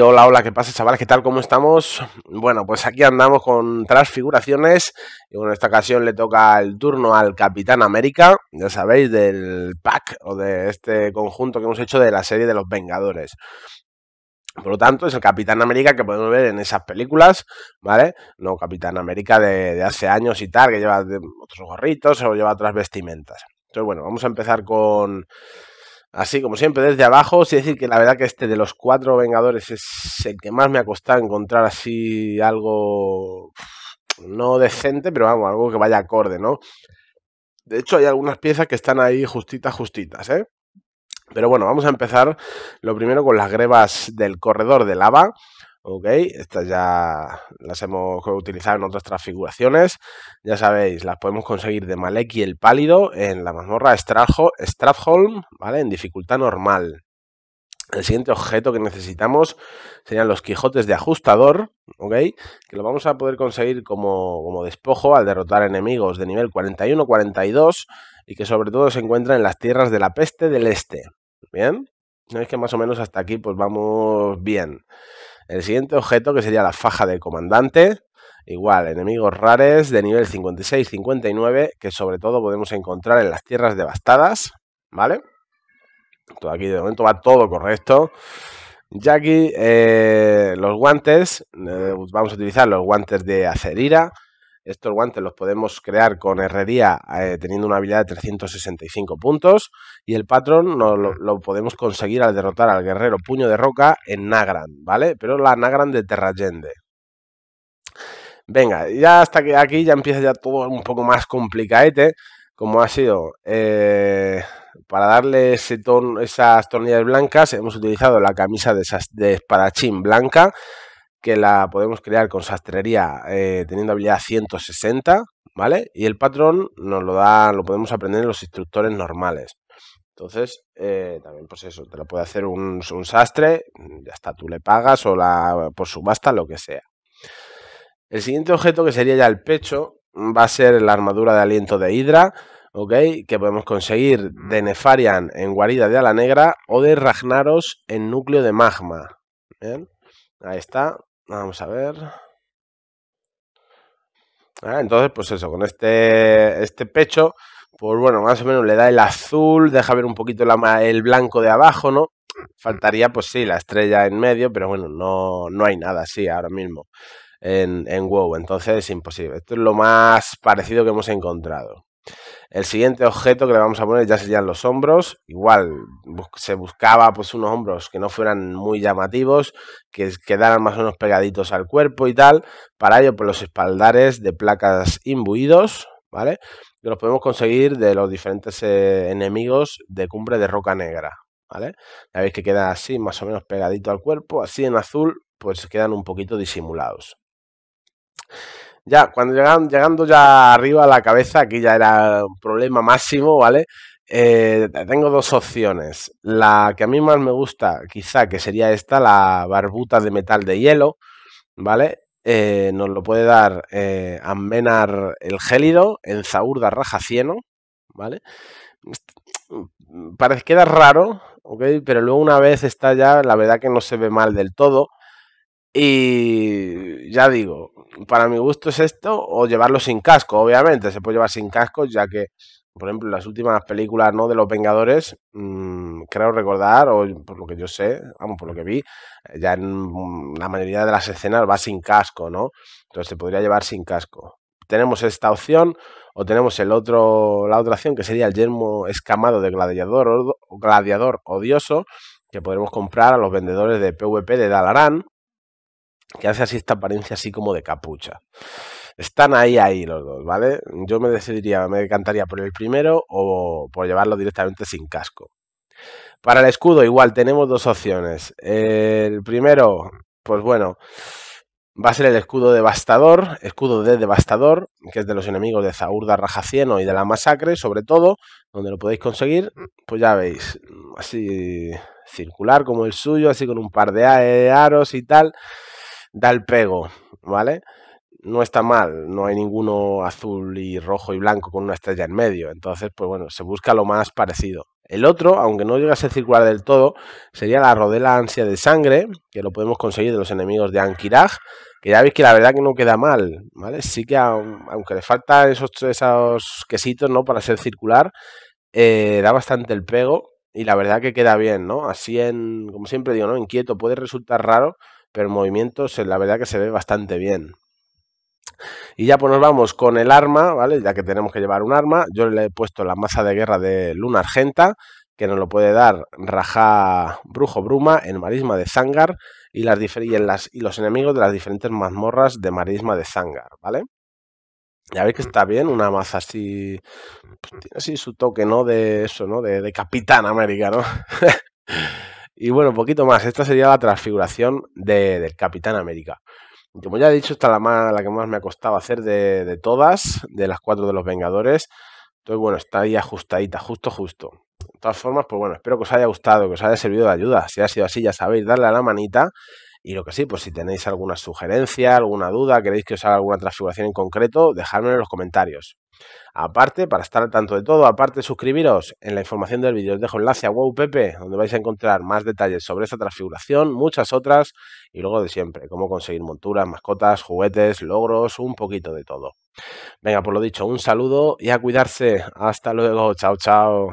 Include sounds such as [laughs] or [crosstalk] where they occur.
hola, hola, ¿qué pasa chavales? ¿Qué tal? ¿Cómo estamos? Bueno, pues aquí andamos con transfiguraciones y bueno, en esta ocasión le toca el turno al Capitán América, ya sabéis, del pack o de este conjunto que hemos hecho de la serie de los Vengadores. Por lo tanto, es el Capitán América que podemos ver en esas películas, ¿vale? No Capitán América de, de hace años y tal, que lleva otros gorritos o lleva otras vestimentas. Entonces, bueno, vamos a empezar con Así como siempre, desde abajo, sí decir que la verdad que este de los cuatro Vengadores es el que más me ha costado encontrar así algo no decente, pero vamos, algo que vaya acorde, ¿no? De hecho, hay algunas piezas que están ahí justitas, justitas, ¿eh? Pero bueno, vamos a empezar lo primero con las grebas del corredor de lava. Ok, estas ya las hemos utilizado en otras transfiguraciones. Ya sabéis, las podemos conseguir de Maleki el Pálido en la mazmorra Stratholm, ¿vale? En dificultad normal. El siguiente objeto que necesitamos serían los Quijotes de Ajustador, ¿ok? Que lo vamos a poder conseguir como, como despojo al derrotar enemigos de nivel 41-42 y que sobre todo se encuentran en las tierras de la peste del este, ¿bien? no Es que más o menos hasta aquí pues vamos bien. El siguiente objeto, que sería la faja del comandante, igual, enemigos rares de nivel 56-59, que sobre todo podemos encontrar en las tierras devastadas, ¿vale? Todo aquí de momento va todo correcto. Ya aquí eh, los guantes, eh, vamos a utilizar los guantes de acerira, estos guantes los podemos crear con herrería eh, teniendo una habilidad de 365 puntos y el patrón lo, podemos conseguir al derrotar al guerrero puño de roca en Nagran, ¿vale? Pero la Nagran de Terrayende. Venga, ya hasta que aquí ya empieza ya todo un poco más complicadete, como ha sido eh, para darle esas tornillas blancas hemos utilizado la camisa de, esparachín blanca que la podemos crear con sastrería eh, teniendo habilidad 160, ¿vale? Y el patrón nos lo da, lo podemos aprender en los instructores normales. Entonces, eh, también pues eso, te lo puede hacer un, sastre, ya está, tú le pagas o la, por subasta, lo que sea. El siguiente objeto, que sería ya el pecho, va a ser la armadura de aliento de hidra ¿ok? Que podemos conseguir de Nefarian en guarida de ala negra o de Ragnaros en núcleo de magma. ¿bien? Ahí está, Vamos a ver. Ah, entonces, pues eso, con este, este pecho, pues bueno, más o menos le da el azul, deja ver un poquito el blanco de abajo, ¿no? Faltaría, pues sí, la estrella en medio, pero bueno, no, no hay nada así ahora mismo en, en WoW, entonces es imposible. Esto es lo más parecido que hemos encontrado. El siguiente objeto que le vamos a poner ya serían los hombros. Igual se buscaba pues unos hombros que no fueran muy llamativos, que quedaran más o menos pegaditos al cuerpo y tal. Para ello por pues, los espaldares de placas imbuidos, ¿vale? los podemos conseguir de los diferentes eh, enemigos de cumbre de roca negra, ¿vale? Ya veis que queda así más o menos pegadito al cuerpo, así en azul pues quedan un poquito disimulados. Ya, cuando llegan llegando ya arriba a la cabeza, aquí ya era un problema máximo, ¿vale? Eh, tengo dos opciones. La que a mí más me gusta, quizá, que sería esta, la barbuta de metal de hielo, ¿vale? Eh, nos lo puede dar eh, el Gélido, en Zaurda Cieno, ¿vale? Parece que era raro, ¿ok? Pero luego una vez está ya, la verdad que no se ve mal del todo. Y ya digo, para mi gusto es esto, o llevarlo sin casco, obviamente. Se puede llevar sin casco, ya que, por ejemplo, las últimas películas ¿no? de los Vengadores, mm, creo recordar, o por lo que yo sé, vamos, por lo que vi, ya en mm, la mayoría de las escenas va sin casco, ¿no? Entonces se podría llevar sin casco. Tenemos esta opción, o tenemos el otro, la otra opción, que sería el yermo escamado de gladiador, gladiador odioso, que podremos comprar a los vendedores de PvP de Dalaran que hace así esta apariencia así como de capucha. Están ahí, ahí los dos, ¿vale? Yo me decidiría, me encantaría por el primero o por llevarlo directamente sin casco. Para el escudo igual tenemos dos opciones. El primero, pues bueno, va a ser el escudo devastador, escudo de devastador, que es de los enemigos de Zaurda Rajacieno y de la masacre, sobre todo, donde lo podéis conseguir, pues ya veis, así circular como el suyo, así con un par de aros y tal da el pego, ¿vale? No está mal, no hay ninguno azul y rojo y blanco con una estrella en medio, entonces, pues bueno, se busca lo más parecido. El otro, aunque no llega a ser circular del todo, sería la rodela ansia de sangre, que lo podemos conseguir de los enemigos de Ankiraj, que ya veis que la verdad que no queda mal, ¿vale? Sí que aunque le faltan esos, esos quesitos, ¿no? Para ser circular, eh, da bastante el pego y la verdad que queda bien, ¿no? Así en, como siempre digo, ¿no? Inquieto, puede resultar raro, pero el movimiento la verdad que se ve bastante bien. Y ya pues nos vamos con el arma, ¿vale? Ya que tenemos que llevar un arma, yo le he puesto la maza de guerra de Luna Argenta, que nos lo puede dar Raja Brujo Bruma en Marisma de Zangar y, las, las, y los enemigos de las diferentes mazmorras de Marisma de Zangar, ¿vale? Ya veis que está bien, una maza así, pues tiene así su toque, ¿no? De eso, ¿no? De, de Capitán América, ¿no? [laughs] Y bueno, un poquito más. Esta sería la transfiguración del Capitán América. Como ya he dicho, esta es la, más, la que más me ha costado hacer de, de todas, de las cuatro de los Vengadores. Entonces, bueno, está ahí ajustadita, justo, justo. De todas formas, pues bueno, espero que os haya gustado, que os haya servido de ayuda. Si ha sido así, ya sabéis, darle a la manita y lo que sí, pues si tenéis alguna sugerencia, alguna duda, queréis que os haga alguna transfiguración en concreto, dejadme en los comentarios. Aparte, para estar al tanto de todo, aparte suscribiros en la información del vídeo, os dejo enlace a WowPepe, donde vais a encontrar más detalles sobre esta transfiguración, muchas otras, y luego de siempre, cómo conseguir monturas, mascotas, juguetes, logros, un poquito de todo. Venga, por lo dicho, un saludo y a cuidarse. Hasta luego, chao, chao.